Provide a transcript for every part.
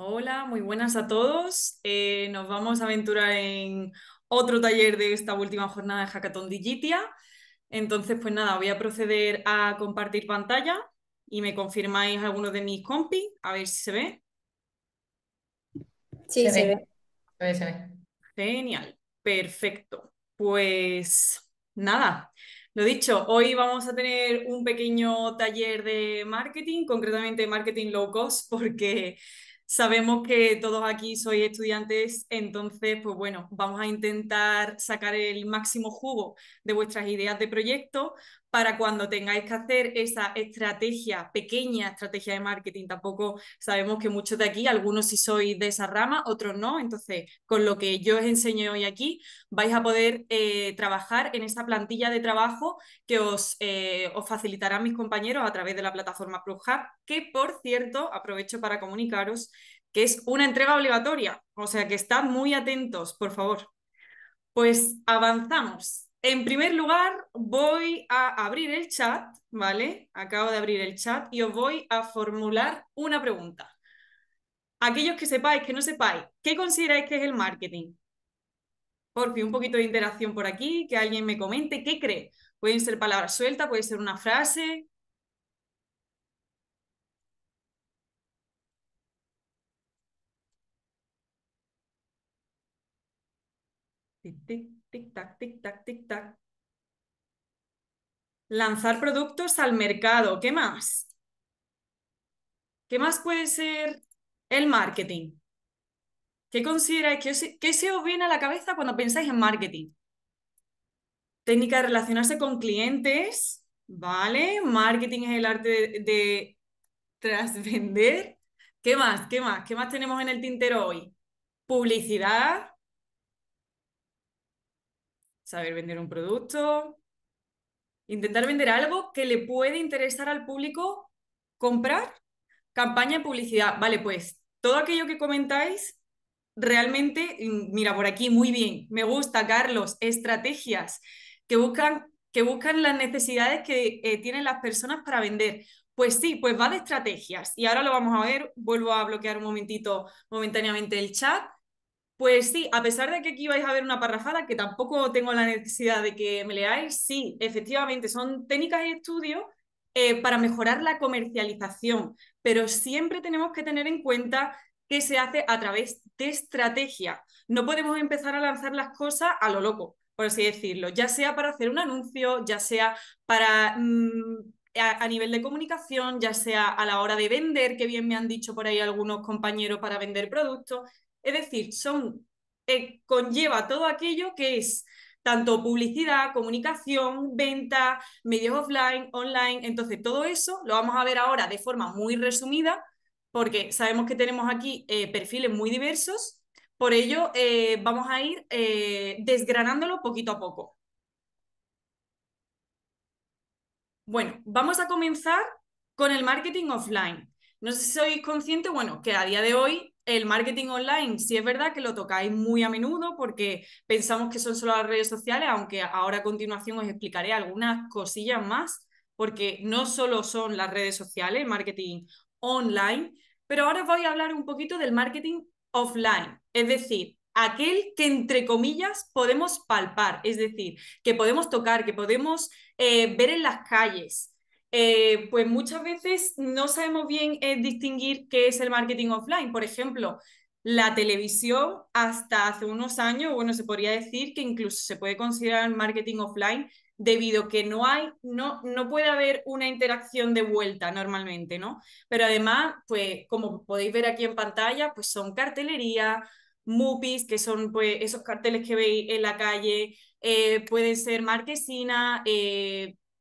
Hola, muy buenas a todos. Eh, nos vamos a aventurar en otro taller de esta última jornada de Hackathon Digitia. Entonces, pues nada, voy a proceder a compartir pantalla y me confirmáis algunos de mis compis, a ver si se ve. Sí, se, ve. Se ve, se ve. Genial, perfecto. Pues nada, lo dicho, hoy vamos a tener un pequeño taller de marketing, concretamente marketing low cost, porque Sabemos que todos aquí sois estudiantes, entonces, pues bueno, vamos a intentar sacar el máximo jugo de vuestras ideas de proyecto, para cuando tengáis que hacer esa estrategia, pequeña estrategia de marketing. Tampoco sabemos que muchos de aquí, algunos sí sois de esa rama, otros no. Entonces, con lo que yo os enseño hoy aquí, vais a poder eh, trabajar en esa plantilla de trabajo que os, eh, os facilitarán mis compañeros a través de la plataforma PlugHub, que por cierto, aprovecho para comunicaros que es una entrega obligatoria. O sea que estad muy atentos, por favor. Pues avanzamos. En primer lugar, voy a abrir el chat, ¿vale? Acabo de abrir el chat y os voy a formular una pregunta. Aquellos que sepáis, que no sepáis, ¿qué consideráis que es el marketing? Por fin, un poquito de interacción por aquí, que alguien me comente, ¿qué cree? Pueden ser palabras sueltas, puede ser una frase, tic-tac, tic-tac, tic-tac. Lanzar productos al mercado. ¿Qué más? ¿Qué más puede ser el marketing? ¿Qué consideráis? ¿Qué, se, os viene a la cabeza cuando pensáis en marketing? Técnica de relacionarse con clientes, ¿vale? Marketing es el arte de, de trasvender. ¿Qué más? ¿Qué más? ¿Qué más tenemos en el tintero hoy? Publicidad, saber vender un producto, intentar vender algo que le puede interesar al público comprar, campaña de publicidad. Vale, pues todo aquello que comentáis, realmente, mm, mira, por aquí, muy bien, me gusta, Carlos, estrategias que buscan, que buscan las necesidades que eh, tienen las personas para vender. Pues sí, pues va de estrategias. Y ahora lo vamos a ver. Vuelvo a bloquear un momentito momentáneamente el chat. Pues sí, a pesar de que aquí vais a ver una parrafada, que tampoco tengo la necesidad de que me leáis, sí, efectivamente, son técnicas y estudios eh, para mejorar la comercialización, pero siempre tenemos que tener en cuenta que se hace a través de estrategia. No podemos empezar a lanzar las cosas a lo loco, por así decirlo, ya sea para hacer un anuncio, ya sea para... Mm, a, nivel de comunicación, ya sea a la hora de vender, que bien me han dicho por ahí algunos compañeros para vender productos, es decir, son, eh, conlleva todo aquello que es tanto publicidad, comunicación, venta, medios offline, online. Entonces, todo eso lo vamos a ver ahora de forma muy resumida, porque sabemos que tenemos aquí eh, perfiles muy diversos. Por ello, eh, vamos a ir desgranándolo poquito a poco. Bueno, vamos a comenzar con el marketing offline. No sé si sois conscientes, bueno, que a día de hoy el marketing online sí es verdad que lo tocáis muy a menudo porque pensamos que son solo las redes sociales, aunque ahora a continuación os explicaré algunas cosillas más, porque no solo son las redes sociales, el marketing online, pero ahora os voy a hablar un poquito del marketing offline, es decir, aquel que entre comillas podemos palpar, es decir, que podemos tocar, que podemos eh, ver en las calles, eh, pues muchas veces no sabemos bien eh, distinguir qué es el marketing offline. Por ejemplo, la televisión hasta hace unos años, bueno, se podría decir que incluso se puede considerar marketing offline debido que no hay, no, no puede haber una interacción de vuelta normalmente, ¿no? Pero además, pues como podéis ver aquí en pantalla, pues son cartelería, mupis, que son pues esos carteles que veis en la calle, eh, pueden ser marquesina,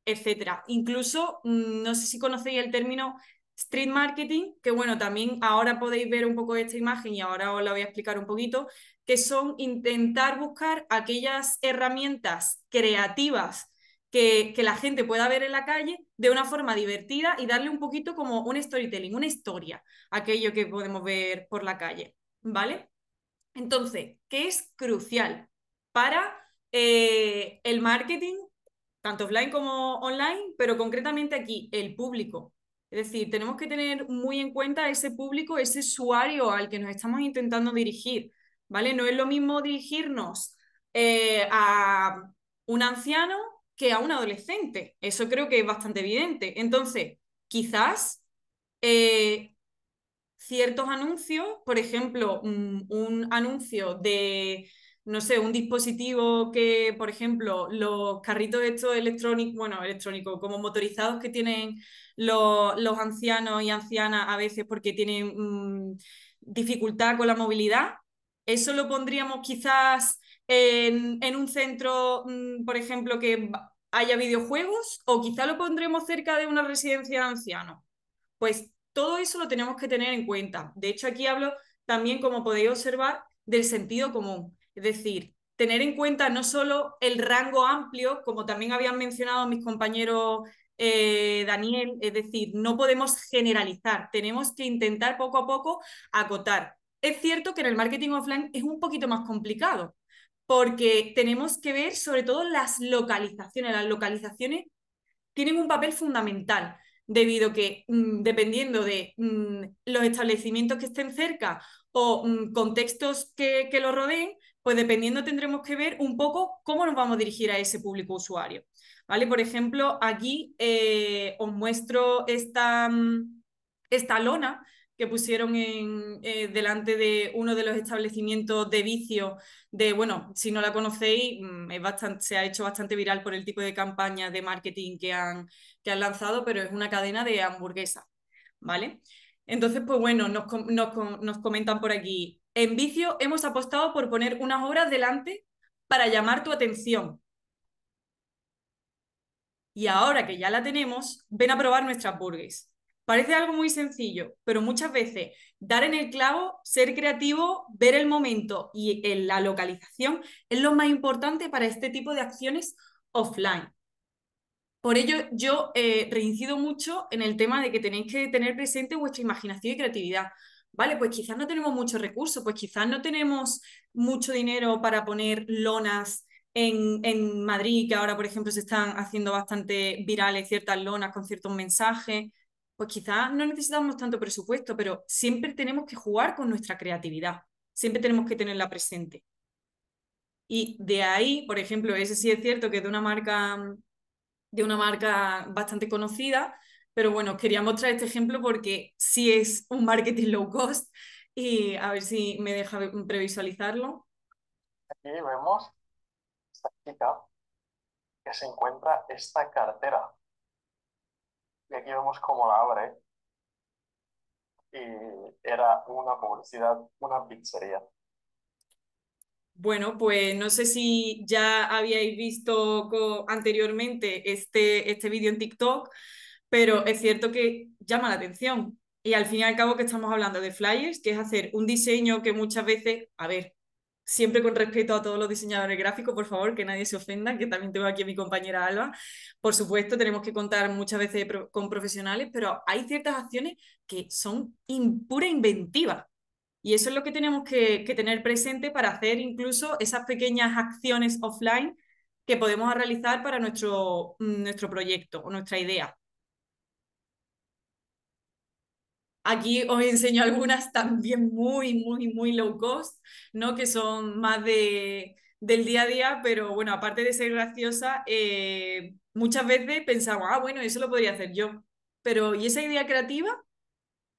etcétera. Incluso, mm, no sé si conocéis el término street marketing, que bueno, también ahora podéis ver un poco esta imagen y ahora os la voy a explicar un poquito, que son intentar buscar aquellas herramientas creativas que, que, la gente pueda ver en la calle de una forma divertida y darle un poquito como un storytelling, una historia, aquello que podemos ver por la calle, ¿vale? Entonces, ¿qué es crucial para eh, el marketing tanto offline como online, pero concretamente aquí, el público. Es decir, tenemos que tener muy en cuenta ese público, ese usuario al que nos estamos intentando dirigir, ¿vale? No es lo mismo dirigirnos eh, a un anciano que a un adolescente. Eso creo que es bastante evidente. Entonces, quizás eh, ciertos anuncios, por ejemplo, un anuncio de no sé, un dispositivo que, por ejemplo, los carritos estos electrónicos, bueno, electrónicos, como motorizados que tienen los, ancianos y ancianas a veces porque tienen mm, dificultad con la movilidad, eso lo pondríamos quizás en, un centro, mm, por ejemplo, que haya videojuegos o quizá lo pondremos cerca de una residencia de ancianos. Pues todo eso lo tenemos que tener en cuenta. De hecho, aquí hablo también, como podéis observar, del sentido común es decir, tener en cuenta no solo el rango amplio, como también habían mencionado mis compañeros eh, Daniel, es decir, no podemos generalizar, tenemos que intentar poco a poco acotar. Es cierto que en el marketing offline es un poquito más complicado, porque tenemos que ver sobre todo las localizaciones. Las localizaciones tienen un papel fundamental, debido que mm, dependiendo de mm, los establecimientos que estén cerca o mm, contextos que, que lo rodeen, pues dependiendo tendremos que ver un poco cómo nos vamos a dirigir a ese público usuario. ¿Vale? Por ejemplo, aquí eh, os muestro esta, mm, esta, lona que pusieron en, eh, delante de uno de los establecimientos de vicio de, bueno, si no la conocéis, mm, es bastante, se ha hecho bastante viral por el tipo de campaña de marketing que han, que han lanzado, pero es una cadena de hamburguesa, ¿vale? Entonces, pues bueno, nos comentan por aquí, en Vicio hemos apostado por poner unas obras delante para llamar tu atención. Y ahora que ya la tenemos, ven a probar nuestras burgues. Parece algo muy sencillo, pero muchas veces dar en el clavo, ser creativo, ver el momento y la localización es lo más importante para este tipo de acciones offline. Por ello, yo eh, reincido mucho en el tema de que tenéis que tener presente vuestra imaginación y creatividad, vale, pues quizás no tenemos muchos recursos, pues quizás no tenemos mucho dinero para poner lonas en, Madrid, que ahora, por ejemplo, se están haciendo bastante virales ciertas lonas con ciertos mensajes, pues quizás no necesitamos tanto presupuesto, pero siempre tenemos que jugar con nuestra creatividad, siempre tenemos que tenerla presente. Y de ahí, por ejemplo, ese sí es cierto que de una marca, de una marca bastante conocida, pero bueno, quería mostrar este ejemplo porque sí es un marketing low cost y a ver si me deja previsualizarlo. Aquí vemos esta chica que se encuentra esta cartera. Y aquí vemos cómo la abre. Y era una publicidad, una pizzería. Bueno, pues no sé si ya habíais visto anteriormente este, este vídeo en TikTok, pero es cierto que llama la atención. Y al fin y al cabo que estamos hablando de flyers, que es hacer un diseño que muchas veces, a ver, siempre con respeto a todos los diseñadores gráficos, por favor, que nadie se ofenda, que también tengo aquí a mi compañera Alba. Por supuesto, tenemos que contar muchas veces con profesionales, pero hay ciertas acciones que son impura inventiva. Y eso es lo que tenemos que, que tener presente para hacer incluso esas pequeñas acciones offline que podemos realizar para nuestro, nuestro proyecto o nuestra idea. Aquí os enseño algunas también muy, muy, muy low cost, ¿no? que son más de, del día a día, pero bueno, aparte de ser graciosa, eh, muchas veces pensamos, ah, bueno, eso lo podría hacer yo. Pero, ¿y esa idea creativa?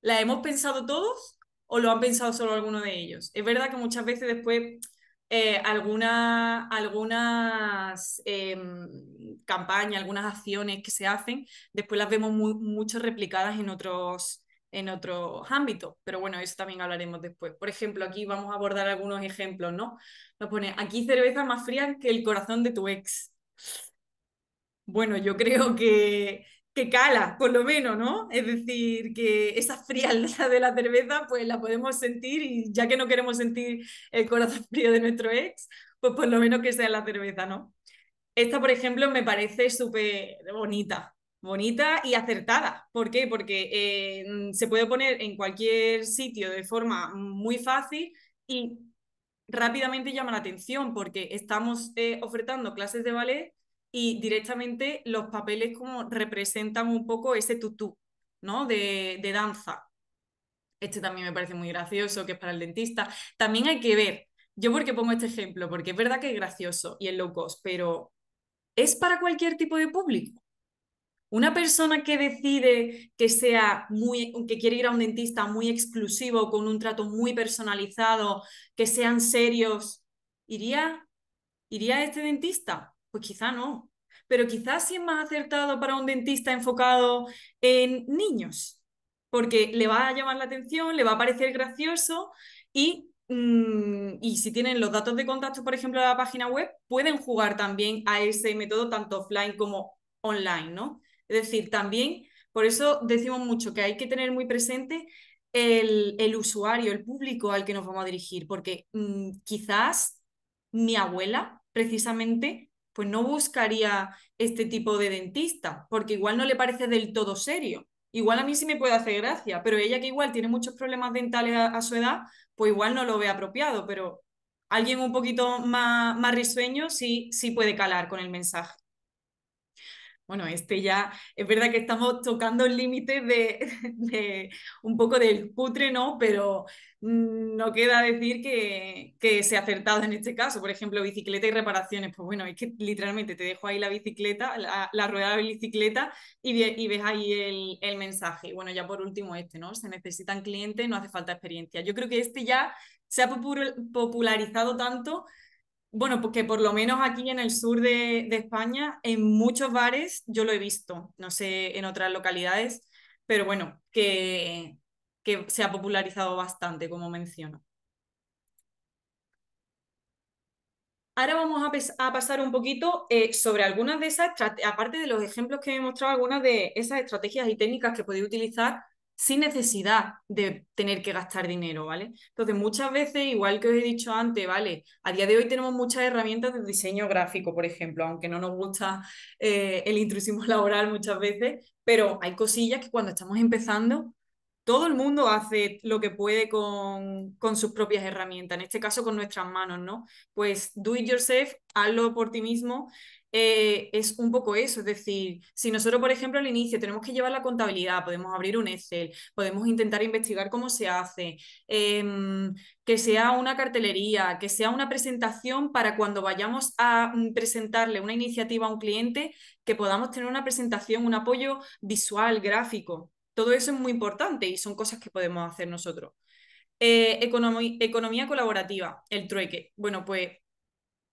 ¿La hemos pensado todos o lo han pensado solo algunos de ellos? Es verdad que muchas veces después eh, alguna, algunas em, campañas, algunas acciones que se hacen, después las vemos mucho replicadas en otros, en otros ámbitos, pero bueno, eso también hablaremos después. Por ejemplo, aquí vamos a abordar algunos ejemplos, ¿no? Nos pone, aquí cerveza más fría que el corazón de tu ex. Bueno, yo creo que, que cala, por lo menos, ¿no? Es decir, que esa frialdad de la cerveza, pues la podemos sentir y ya que no queremos sentir el corazón frío de nuestro ex, pues por lo menos que sea la cerveza, ¿no? Esta, por ejemplo, me parece súper bonita, bonita y acertada. ¿Por qué? Porque eh, mm, se puede poner en cualquier sitio de forma muy fácil y rápidamente llama la atención porque estamos eh, ofertando clases de ballet y directamente los papeles como representan un poco ese tutú, ¿no? De, de danza. Este también me parece muy gracioso, que es para el dentista. También hay que ver, yo porque pongo este ejemplo, porque es verdad que es gracioso y es low cost, pero ¿es para cualquier tipo de público? Una persona que decide que sea muy, que quiere ir a un dentista muy exclusivo, con un trato muy personalizado, que sean serios, ¿iría, iría a este dentista? Pues quizá no. Pero quizás sí es más acertado para un dentista enfocado en niños, porque le va a llamar la atención, le va a parecer gracioso y mm, y si tienen los datos de contacto, por ejemplo, de la página web, pueden jugar también a ese método tanto offline como online, ¿no? Es decir, también, por eso decimos mucho que hay que tener muy presente el, usuario, el público al que nos vamos a dirigir, porque mm, quizás mi abuela precisamente pues no buscaría este tipo de dentista, porque igual no le parece del todo serio. Igual a mí sí me puede hacer gracia, pero ella que igual tiene muchos problemas dentales a, a su edad, pues igual no lo ve apropiado, pero alguien un poquito más, más risueño sí, sí puede calar con el mensaje bueno, este ya es verdad que estamos tocando el límite de, un poco del putre, ¿no? Pero mm, no queda decir que, que se ha acertado en este caso. Por ejemplo, bicicleta y reparaciones. Pues bueno, es que literalmente te dejo ahí la bicicleta, la, rueda de bicicleta y, ves ahí el, el, mensaje. Bueno, ya por último este, ¿no? Se necesitan clientes, no hace falta experiencia. Yo creo que este ya se ha popularizado tanto bueno, porque por lo menos aquí en el sur de, España, en muchos bares yo lo he visto, no sé en otras localidades, pero bueno, que, que se ha popularizado bastante, como menciono. Ahora vamos a, pasar un poquito eh, sobre algunas de esas, aparte de los ejemplos que he mostrado, algunas de esas estrategias y técnicas que podéis utilizar sin necesidad de tener que gastar dinero, ¿vale? Entonces, muchas veces, igual que os he dicho antes, ¿vale? A día de hoy tenemos muchas herramientas de diseño gráfico, por ejemplo, aunque no nos gusta eh, el intrusismo laboral muchas veces, pero hay cosillas que cuando estamos empezando todo el mundo hace lo que puede con, sus propias herramientas, en este caso con nuestras manos, ¿no? Pues do it yourself, hazlo por ti mismo, eh, es un poco eso, es decir, si nosotros, por ejemplo, al inicio tenemos que llevar la contabilidad, podemos abrir un Excel, podemos intentar investigar cómo se hace, em, que sea una cartelería, que sea una presentación para cuando vayamos a mm, presentarle una iniciativa a un cliente, que podamos tener una presentación, un apoyo visual, gráfico. Todo eso es muy importante y son cosas que podemos hacer nosotros. Eh, economía colaborativa, el trueque. Bueno, pues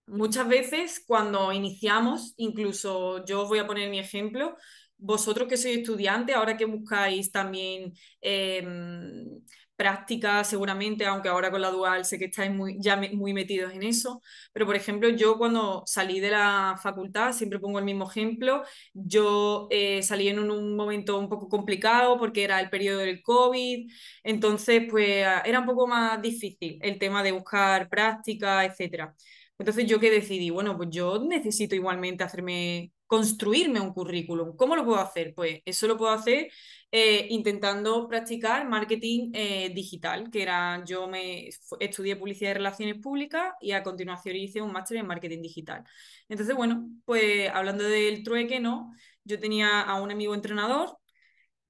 muchas veces cuando iniciamos, incluso yo os voy a poner mi ejemplo, vosotros que sois estudiantes, ahora que buscáis también em, práctica seguramente, aunque ahora con la dual sé que estáis muy, ya muy metidos en eso, pero por ejemplo yo cuando salí de la facultad, siempre pongo el mismo ejemplo, yo eh, salí en un, momento un poco complicado porque era el periodo del COVID, entonces pues era un poco más difícil el tema de buscar práctica, etcétera. Entonces yo que decidí, bueno, pues yo necesito igualmente hacerme construirme un currículum. ¿Cómo lo puedo hacer? Pues eso lo puedo hacer eh, intentando practicar marketing eh, digital, que era, yo me estudié publicidad y relaciones públicas y a continuación hice un máster en marketing digital. Entonces, bueno, pues hablando del trueque, ¿no? Yo tenía a un amigo entrenador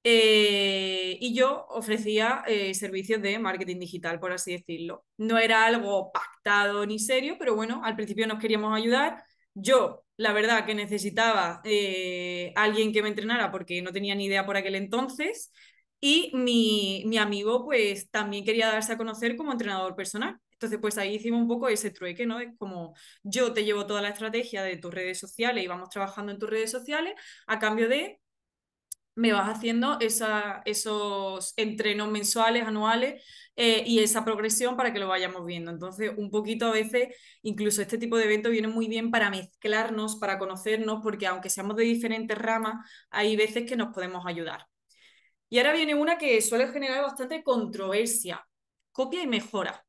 eh, y yo ofrecía servicios de marketing digital, por así decirlo. No era algo pactado ni serio, pero bueno, al principio nos queríamos ayudar yo, la verdad, que necesitaba eh, alguien que me entrenara porque no tenía ni idea por aquel entonces. Y mi, amigo, pues, también quería darse a conocer como entrenador personal. Entonces, pues ahí hicimos un poco ese trueque, ¿no? Es como yo te llevo toda la estrategia de tus redes sociales y vamos trabajando en tus redes sociales a cambio de me vas haciendo esa, esos entrenos mensuales, anuales, eh, y esa progresión para que lo vayamos viendo. Entonces, un poquito a veces, incluso este tipo de eventos viene muy bien para mezclarnos, para conocernos, porque aunque seamos de diferentes ramas, hay veces que nos podemos ayudar. Y ahora viene una que suele generar bastante controversia, copia y mejora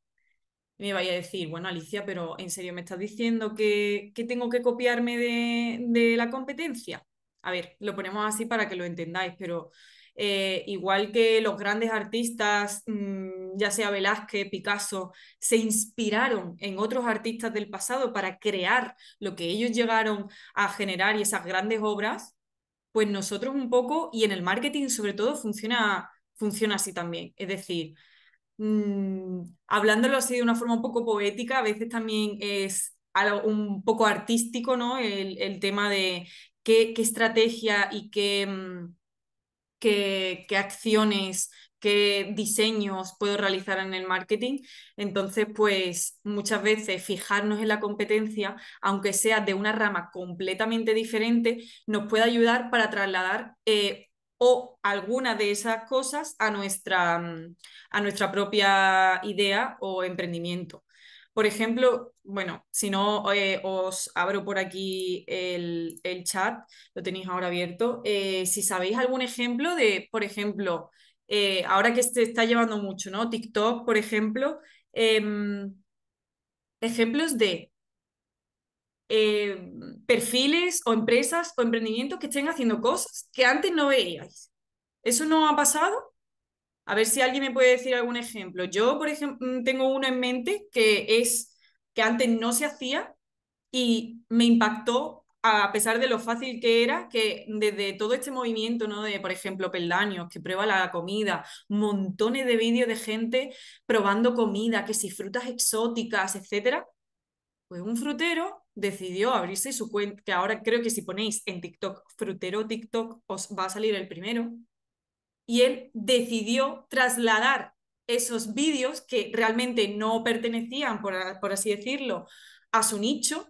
me vaya a decir, bueno, Alicia, pero ¿en serio me estás diciendo que, tengo que copiarme de, la competencia? A ver, lo ponemos así para que lo entendáis, pero eh, igual que los grandes artistas mm, ya sea Velázquez, Picasso, se inspiraron en otros artistas del pasado para crear lo que ellos llegaron a generar y esas grandes obras, pues nosotros un poco, y en el marketing sobre todo, funciona, funciona así también. Es decir, mm, hablándolo así de una forma un poco poética, a veces también es un poco artístico, ¿no? El, tema de qué, estrategia y qué mm, acciones qué diseños puedo realizar en el marketing. Entonces, pues muchas veces fijarnos en la competencia, aunque sea de una rama completamente diferente, nos puede ayudar para trasladar eh, o alguna de esas cosas a nuestra, mm, a nuestra propia idea o emprendimiento. Por ejemplo, bueno, si no eh, os abro por aquí el, chat, lo tenéis ahora abierto. Eh, si sabéis algún ejemplo de, por ejemplo, eh, ahora que se está llevando mucho, ¿no? TikTok, por ejemplo, em, ejemplos de em, perfiles o empresas o emprendimientos que estén haciendo cosas que antes no veíais. ¿Eso no ha pasado? A ver si alguien me puede decir algún ejemplo. Yo, por ejemplo, mm, tengo uno en mente que es que antes no se hacía y me impactó a pesar de lo fácil que era, que desde todo este movimiento, ¿no? De, por ejemplo, peldaños, que prueba la comida, montones de vídeos de gente probando comida, que si frutas exóticas, etcétera, pues un frutero decidió abrirse su cuenta, que ahora creo que si ponéis en TikTok frutero TikTok os va a salir el primero, y él decidió trasladar esos vídeos que realmente no pertenecían, por así decirlo, a su nicho,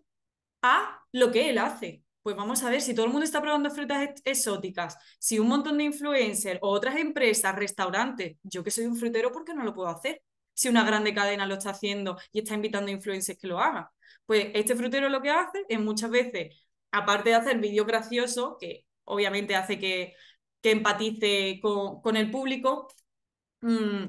a lo que él hace. Pues vamos a ver, si todo el mundo está probando frutas exóticas, si un montón de influencers o otras empresas, restaurantes, yo que soy un frutero, ¿por qué no lo puedo hacer? Si una grande cadena lo está haciendo y está invitando a influencers que lo hagan. Pues este frutero lo que hace es muchas veces, aparte de hacer vídeo gracioso, que obviamente hace que, que empatice con, con el público, mmm,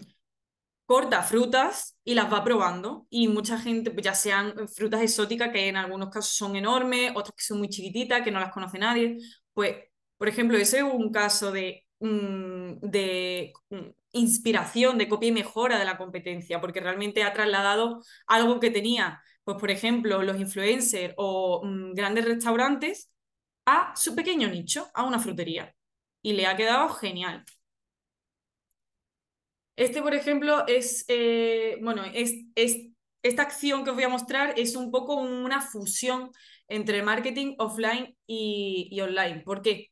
corta frutas y las va probando. Y mucha gente, pues ya sean frutas exóticas que en algunos casos son enormes, otras que son muy chiquititas, que no las conoce nadie. Pues, por ejemplo, ese es un caso de, mm, de mm, inspiración, de copia y mejora de la competencia, porque realmente ha trasladado algo que tenía, pues por ejemplo, los influencers o mm, grandes restaurantes a su pequeño nicho, a una frutería. Y le ha quedado genial. Este, por ejemplo, es, eh, bueno, es, es, esta acción que os voy a mostrar es un poco una fusión entre marketing offline y, y online. ¿Por qué?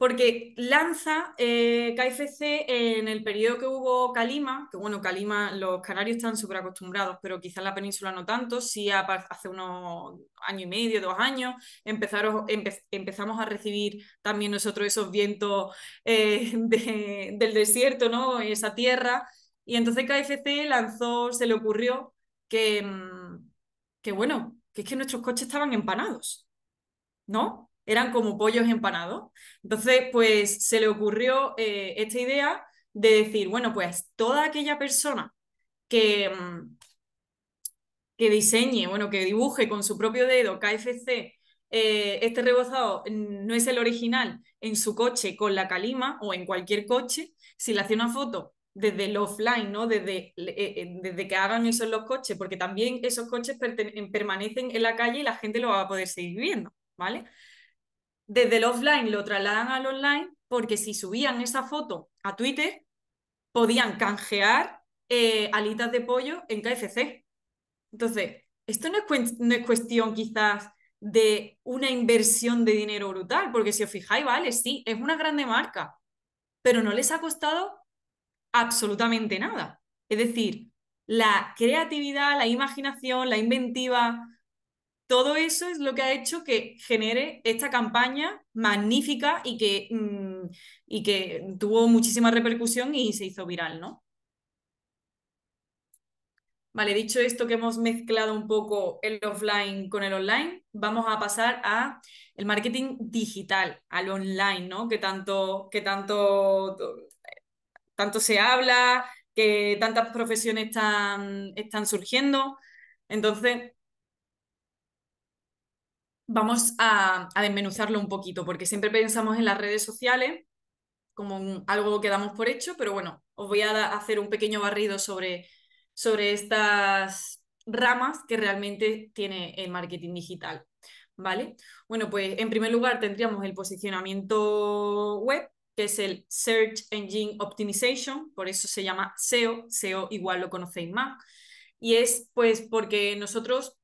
porque lanza eh, KFC en el periodo que hubo Calima, que bueno, Calima, los canarios están súper acostumbrados, pero quizás la península no tanto, sí si hace unos año y medio, dos años, empezamos a recibir también nosotros esos vientos eh, del desierto, ¿no? Esa tierra. Y entonces KFC lanzó, se le ocurrió que, mm, que bueno, que es que nuestros coches estaban empanados, ¿no? eran como pollos empanados. Entonces, pues se le ocurrió eh, esta idea de decir, bueno, pues toda aquella persona que, mm, que diseñe, bueno, que dibuje con su propio dedo KFC, eh, este rebozado no es el original en su coche con la calima o en cualquier coche, si le hace una foto desde el offline, ¿no? Desde, eh, desde que hagan eso en los coches, porque también esos coches permanecen en la calle y la gente lo va a poder seguir viendo, ¿vale? desde el offline lo trasladan al online porque si subían esa foto a Twitter, podían canjear eh, alitas de pollo en KFC. Entonces, esto no es, no es cuestión quizás de una inversión de dinero brutal, porque si os fijáis, vale, sí, es una grande marca, pero no les ha costado absolutamente nada. Es decir, la creatividad, la imaginación, la inventiva, todo eso es lo que ha hecho que genere esta campaña magnífica y que, mm, y que tuvo muchísima repercusión y se hizo viral, ¿no? Vale, dicho esto que hemos mezclado un poco el offline con el online, vamos a pasar a el marketing digital, al online, ¿no? Que tanto, que tanto, tanto se habla, que tantas profesiones están, están surgiendo. Entonces, vamos a, desmenuzarlo un poquito, porque siempre pensamos en las redes sociales como algo que damos por hecho, pero bueno, os voy a hacer un pequeño barrido sobre, sobre estas ramas que realmente tiene el marketing digital. ¿Vale? Bueno, pues en primer lugar tendríamos el posicionamiento web, que es el Search Engine Optimization, por eso se llama SEO, SEO igual lo conocéis más, y es pues porque nosotros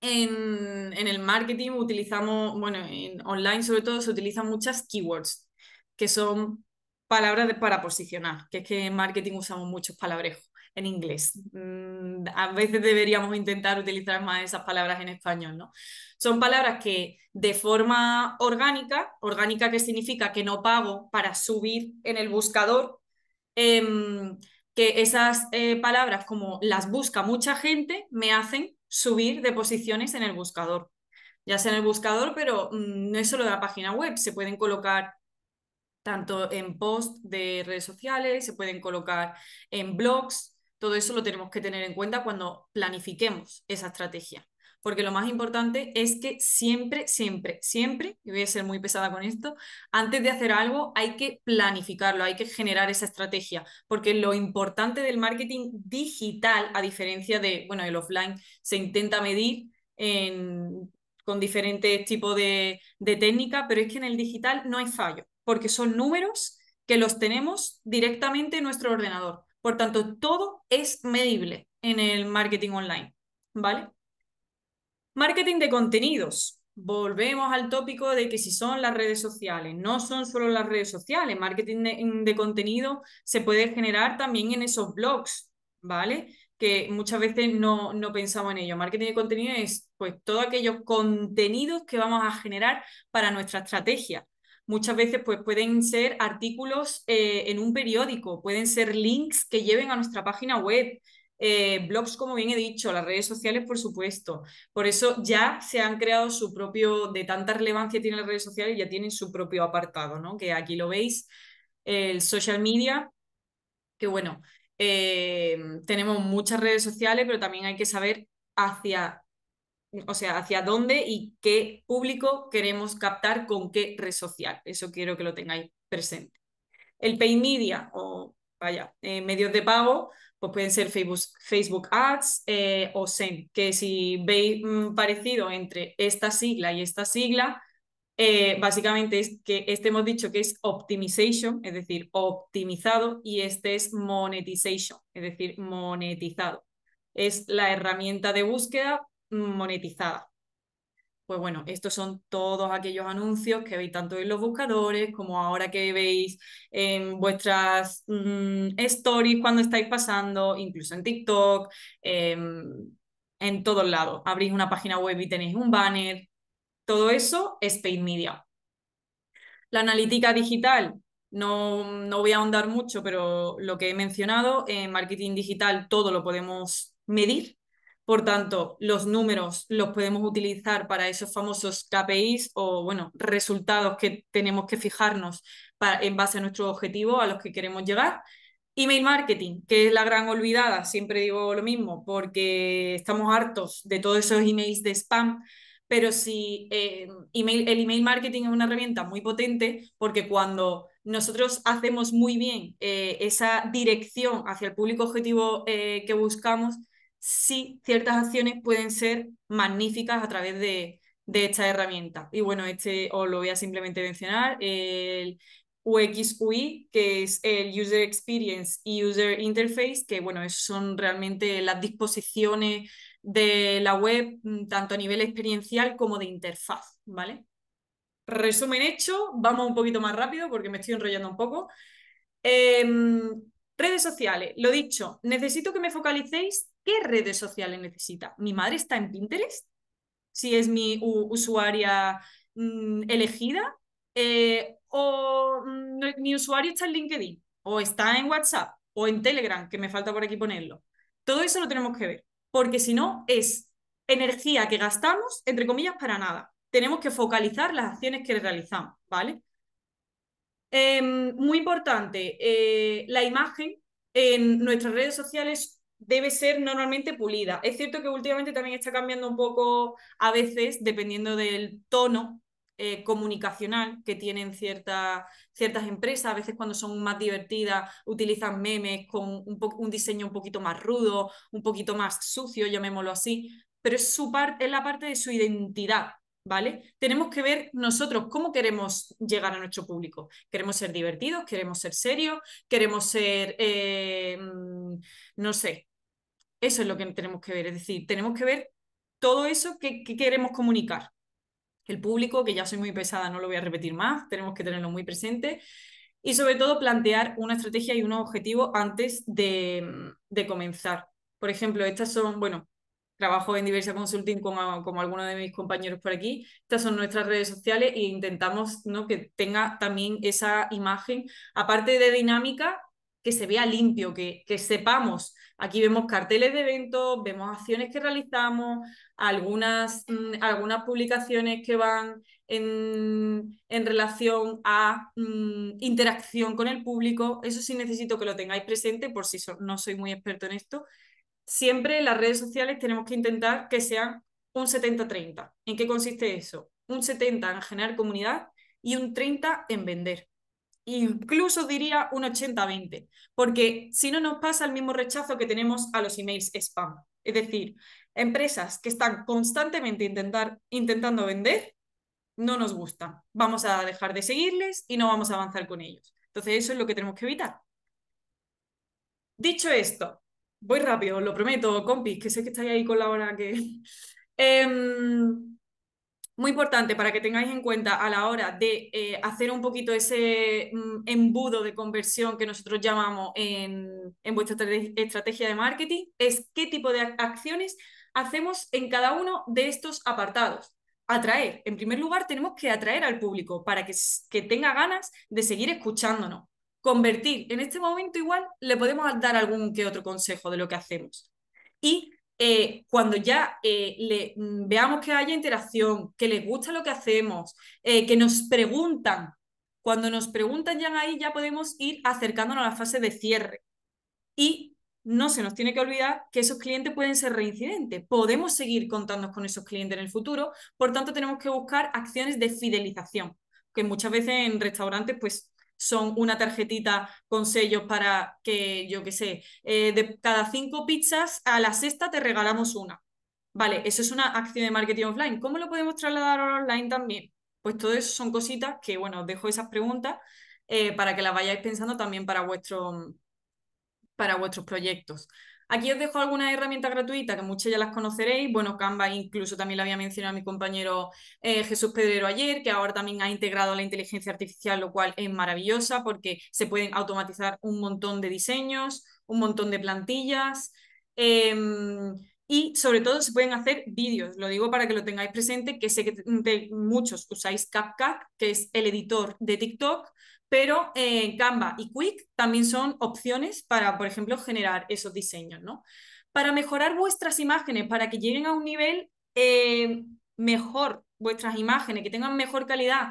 en, el marketing utilizamos, bueno, en online sobre todo se utilizan muchas keywords, que son palabras para posicionar, que es que en marketing usamos muchos palabrejos en inglés. Mm, a veces deberíamos intentar utilizar más esas palabras en español, ¿no? Son palabras que de forma orgánica, orgánica que significa que no pago para subir en el buscador, em, que esas eh, palabras como las busca mucha gente, me hacen subir de posiciones en el buscador. Ya sea en el buscador, pero mm, no es solo de la página web, se pueden colocar tanto en post de redes sociales, se pueden colocar en blogs, todo eso lo tenemos que tener en cuenta cuando planifiquemos esa estrategia porque lo más importante es que siempre, siempre, siempre, y voy a ser muy pesada con esto, antes de hacer algo hay que planificarlo, hay que generar esa estrategia, porque lo importante del marketing digital, a diferencia de, bueno, el offline se intenta medir con diferentes tipos de, de técnica, pero es que en el digital no hay fallo, porque son números que los tenemos directamente en nuestro ordenador. Por tanto, todo es medible en el marketing online, ¿vale? Marketing de contenidos. Volvemos al tópico de que si son las redes sociales, no son solo las redes sociales, marketing de, contenido se puede generar también en esos blogs, ¿vale? Que muchas veces no, pensamos en ello. Marketing de contenido es pues todos aquellos contenidos que vamos a generar para nuestra estrategia. Muchas veces pues, pueden ser artículos eh, en un periódico, pueden ser links que lleven a nuestra página web, eh, blogs, como bien he dicho, las redes sociales, por supuesto. Por eso ya se han creado su propio, de tanta relevancia tienen las redes sociales, ya tienen su propio apartado, ¿no? Que aquí lo veis, el social media, que bueno, eh, tenemos muchas redes sociales, pero también hay que saber hacia o sea, hacia dónde y qué público queremos captar con qué red social. Eso quiero que lo tengáis presente. El pay media o vaya, eh, medios de pago, pues pueden ser Facebook, Facebook Ads eh, o SEM, que si veis mm, parecido entre esta sigla y esta sigla, eh, básicamente es que este hemos dicho que es optimization, es decir, optimizado, y este es monetization, es decir, monetizado. Es la herramienta de búsqueda monetizada pues bueno, estos son todos aquellos anuncios que veis tanto en los buscadores como ahora que veis en vuestras mm, stories cuando estáis pasando, incluso en TikTok, em, en todos lados. Abrís una página web y tenéis un banner. Todo eso es paid media. La analítica digital, no voy a ahondar mucho, pero lo que he mencionado, en marketing digital todo lo podemos medir por tanto, los números los podemos utilizar para esos famosos KPIs o bueno, resultados que tenemos que fijarnos en base a nuestro objetivo a los que queremos llegar. Email marketing, que es la gran olvidada, siempre digo lo mismo, porque estamos hartos de todos esos emails de spam, pero si eh, email, el email marketing es una herramienta muy potente porque cuando nosotros hacemos muy bien eh, esa dirección hacia el público objetivo eh, que buscamos, sí ciertas acciones pueden ser magníficas a través de, de esta herramienta. Y bueno, este os lo voy a simplemente mencionar, el UXUI, que es el User Experience y User Interface, que bueno, son realmente las disposiciones de la web, mm, tanto a nivel experiencial como de interfaz, ¿vale? Resumen hecho, vamos un poquito más rápido porque me estoy enrollando un poco. Em, redes sociales, lo dicho, necesito que me focalicéis redes sociales necesita? ¿Mi madre está en Pinterest? Si es mi usuaria mm, elegida. Eh, o mm, mi usuario está en LinkedIn, o está en WhatsApp, o en Telegram, que me falta por aquí ponerlo. Todo eso lo tenemos que ver, porque si no, es energía que gastamos, entre comillas, para nada. Tenemos que focalizar las acciones que realizamos, ¿vale? Em, muy importante, eh, la imagen en nuestras redes sociales debe ser normalmente pulida. Es cierto que últimamente también está cambiando un poco a veces, dependiendo del tono eh, comunicacional que tienen ciertas empresas. A veces cuando son más divertidas utilizan memes con un, diseño un poquito más rudo, un poquito más sucio, llamémoslo así, pero es, su es la parte de su identidad. ¿Vale? Tenemos que ver nosotros cómo queremos llegar a nuestro público. ¿Queremos ser divertidos? ¿Queremos ser serios? ¿Queremos ser, eh, mm, no sé, eso es lo que tenemos que ver, es decir, tenemos que ver todo eso que, queremos comunicar. El público, que ya soy muy pesada, no lo voy a repetir más, tenemos que tenerlo muy presente. Y sobre todo plantear una estrategia y un objetivo antes de, mm, comenzar. Por ejemplo, estas son, bueno, trabajo en Diversa Consulting como, ah, como algunos de mis compañeros por aquí. Estas son nuestras redes sociales e intentamos ¿no? que tenga también esa imagen, aparte de dinámica, que se vea limpio, que, sepamos. Aquí vemos carteles de eventos, vemos acciones que realizamos, algunas, mm, publicaciones que van en, relación a mm, interacción con el público. Eso sí necesito que lo tengáis presente por si no soy muy experto en esto. Siempre en las redes sociales tenemos que intentar que sean un 70-30. ¿En qué consiste eso? Un 70 en generar comunidad y un 30 en vender incluso diría un 80-20, porque si no nos pasa el mismo rechazo que tenemos a los emails spam. Es decir, empresas que están constantemente intentar, intentando vender, no nos gustan. Vamos a dejar de seguirles y no vamos a avanzar con ellos. Entonces, eso es lo que tenemos que evitar. Dicho esto, voy rápido, lo prometo, compis, que sé que estáis ahí con la hora que... Em, muy importante para que tengáis en cuenta a la hora de eh, hacer un poquito ese mm, embudo de conversión que nosotros llamamos en, vuestra estrategia de marketing es qué tipo de acciones hacemos en cada uno de estos apartados. Atraer. En primer lugar, tenemos que atraer al público para que, que tenga ganas de seguir escuchándonos. Convertir. En este momento igual le podemos dar algún que otro consejo de lo que hacemos. Y eh, cuando ya eh, mm, veamos que haya interacción, que les gusta lo que hacemos, eh, que nos preguntan, cuando nos preguntan ya ahí ya podemos ir acercándonos a la fase de cierre. Y no se nos tiene que olvidar que esos clientes pueden ser reincidentes. Podemos seguir contándonos con esos clientes en el futuro, por tanto tenemos que buscar acciones de fidelización, que muchas veces en restaurantes pues son una tarjetita con sellos para que, yo qué sé, eh, de cada cinco pizzas a la sexta te regalamos una. Vale, eso es una acción de marketing offline. ¿Cómo lo podemos trasladar online también? Pues todo eso son cositas que, bueno, os dejo esas preguntas eh, para que las vayáis pensando también para, vuestro, para vuestros proyectos. Aquí os dejo algunas herramientas gratuitas, que muchas ya las conoceréis. Bueno, Canva incluso también la había mencionado mi compañero eh, Jesús Pedrero ayer, que ahora también ha integrado la inteligencia artificial, lo cual es maravillosa porque se pueden automatizar un montón de diseños, un montón de plantillas. Em, y sobre todo se pueden hacer vídeos, lo digo para que lo tengáis presente, que sé que muchos usáis CapCut, que es el editor de TikTok, pero eh, Canva y Quick también son opciones para, por ejemplo, generar esos diseños, ¿no? Para mejorar vuestras imágenes, para que lleguen a un nivel eh, mejor, vuestras imágenes, que tengan mejor calidad,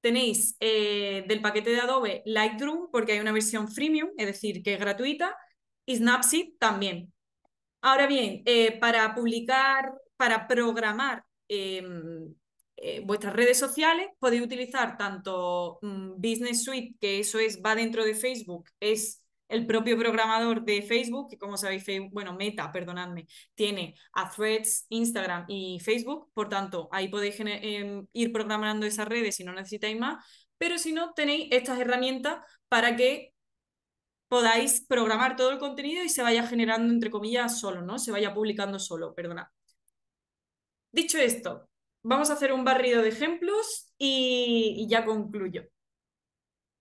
tenéis eh, del paquete de Adobe Lightroom, porque hay una versión freemium, es decir, que es gratuita, y Snapseed también. Ahora bien, para publicar, para programar em, eh, vuestras redes sociales, podéis utilizar tanto mm, Business Suite, que eso es, va dentro de Facebook, es el propio programador de Facebook, que como sabéis, bueno, Meta, perdonadme, tiene a Threads, Instagram y Facebook, por tanto, ahí podéis em, ir programando esas redes si no necesitáis más, pero si no, tenéis estas herramientas para que podáis programar todo el contenido y se vaya generando, entre comillas, solo, ¿no? Se vaya publicando solo, perdonad Dicho esto, vamos a hacer un barrido de ejemplos y, ya concluyo.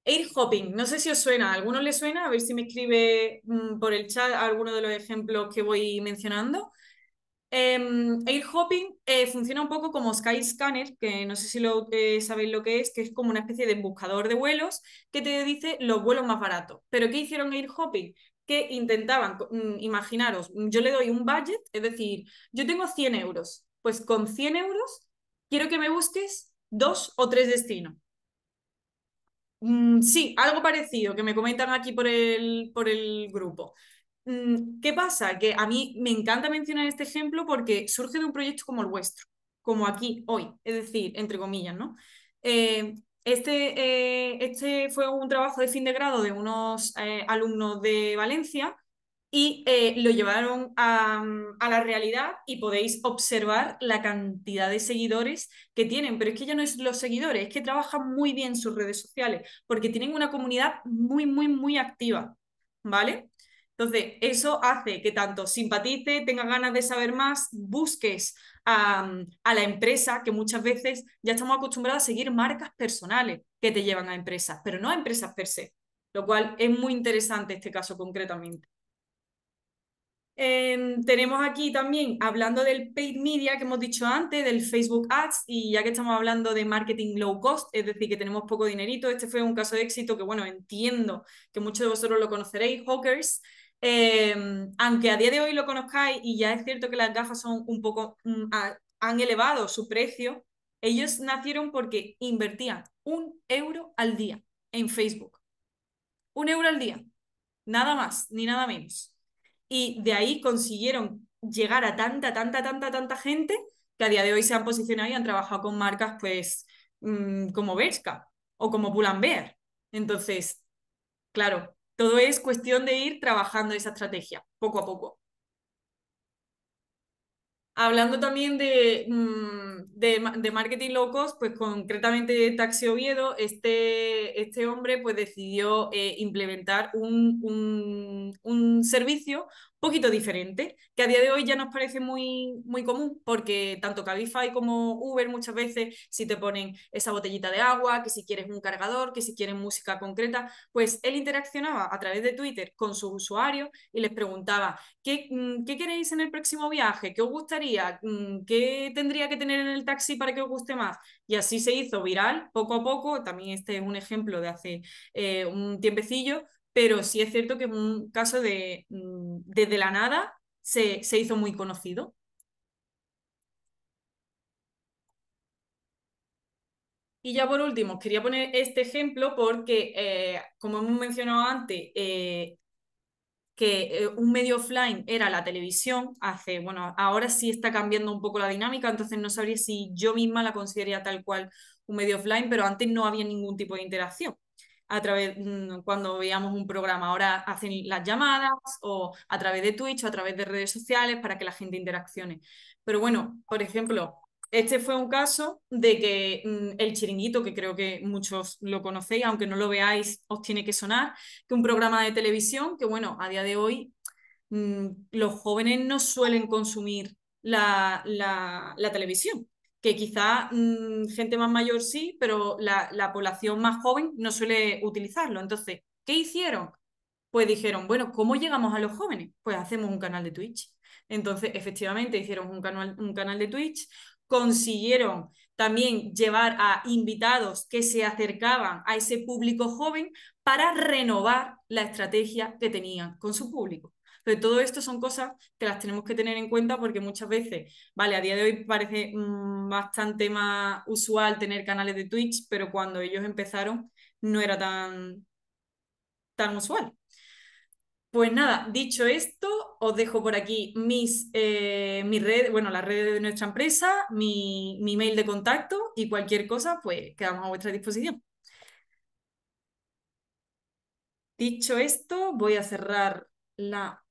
Air hopping, no sé si os suena, ¿a alguno le suena? A ver si me escribe mm, por el chat alguno de los ejemplos que voy mencionando. Eh, air hopping eh, funciona un poco como Skyscanner, que no sé si lo, eh, sabéis lo que es, que es como una especie de buscador de vuelos que te dice los vuelos más baratos. ¿Pero qué hicieron air hopping? Que intentaban, mm, imaginaros, yo le doy un budget, es decir, yo tengo 100 euros, pues con 100 euros quiero que me busques dos o tres destinos. Mm, sí, algo parecido que me comentan aquí por el, por el grupo. Mm, ¿Qué pasa? Que a mí me encanta mencionar este ejemplo porque surge de un proyecto como el vuestro, como aquí hoy, es decir, entre comillas, ¿no? Eh, este, eh, este fue un trabajo de fin de grado de unos eh, alumnos de Valencia y eh, lo llevaron mm, a, la realidad y podéis observar la cantidad de seguidores que tienen, pero es que ya no es los seguidores, es que trabajan muy bien sus redes sociales porque tienen una comunidad muy, muy, muy activa, ¿vale? Entonces, eso hace que tanto simpatice, tenga ganas de saber más, busques a, mm, a la empresa, que muchas veces ya estamos acostumbrados a seguir marcas personales que te llevan a empresas, pero no a empresas per se, lo cual es muy interesante este caso concretamente. Em, tenemos aquí también, hablando del paid media que hemos dicho antes, del Facebook Ads, y ya que estamos hablando de marketing low cost, es decir, que tenemos poco dinerito, este fue un caso de éxito que, bueno, entiendo que muchos de vosotros lo conoceréis, Hawkers, em, aunque a día de hoy lo conozcáis y ya es cierto que las gafas son un poco, mm, han elevado su precio, ellos nacieron porque invertían un euro al día en Facebook. Un euro al día, nada más ni nada menos y de ahí consiguieron llegar a tanta, tanta, tanta, tanta gente que a día de hoy se han posicionado y han trabajado con marcas pues mm, como Bershka o como Pull&Bear. Entonces, claro, todo es cuestión de ir trabajando esa estrategia poco a poco. Hablando también de, mm, marketing locos cost, pues concretamente Taxi Oviedo, este, este hombre pues decidió eh, implementar un, un, servicio poquito diferente, que a día de hoy ya nos parece muy, muy común, porque tanto Cabify como Uber muchas veces si te ponen esa botellita de agua, que si quieres un cargador, que si quieres música concreta, pues él interaccionaba a través de Twitter con sus usuarios y les preguntaba, ¿qué, mm, qué queréis en el próximo viaje? ¿Qué os gustaría? Mm, ¿Qué tendría que tener en el taxi para que os guste más? Y así se hizo viral poco a poco, también este es un ejemplo de hace eh, un tiempecillo, pero sí es cierto que es un caso de mm, desde la nada se, hizo muy conocido. Y ya por último, quería poner este ejemplo porque, eh, como hemos mencionado antes, eh, que eh, un medio offline era la televisión, hace, bueno, ahora sí está cambiando un poco la dinámica, entonces no sabría si yo misma la consideraría tal cual un medio offline, pero antes no había ningún tipo de interacción a través, mm, cuando veíamos un programa, ahora hacen las llamadas o a través de Twitch o a través de redes sociales para que la gente interaccione. Pero bueno, por ejemplo, este fue un caso de que mm, el chiringuito, que creo que muchos lo conocéis, aunque no lo veáis, os tiene que sonar, que un programa de televisión que, bueno, a día de hoy mm, los jóvenes no suelen consumir la televisión que quizá mm, gente más mayor sí, pero la, la, población más joven no suele utilizarlo. Entonces, ¿qué hicieron? Pues dijeron, bueno, ¿cómo llegamos a los jóvenes? Pues hacemos un canal de Twitch. Entonces, efectivamente, hicieron un canal, un canal de Twitch, consiguieron también llevar a invitados que se acercaban a ese público joven para renovar la estrategia que tenían con su público. Pero todo esto son cosas que las tenemos que tener en cuenta porque muchas veces, vale, a día de hoy parece mm, bastante más usual tener canales de Twitch, pero cuando ellos empezaron no era tan, tan usual. Pues nada, dicho esto, os dejo por aquí mis, eh, red, bueno, las redes de nuestra empresa, mi, mi mail de contacto y cualquier cosa, pues quedamos a vuestra disposición. Dicho esto, voy a cerrar la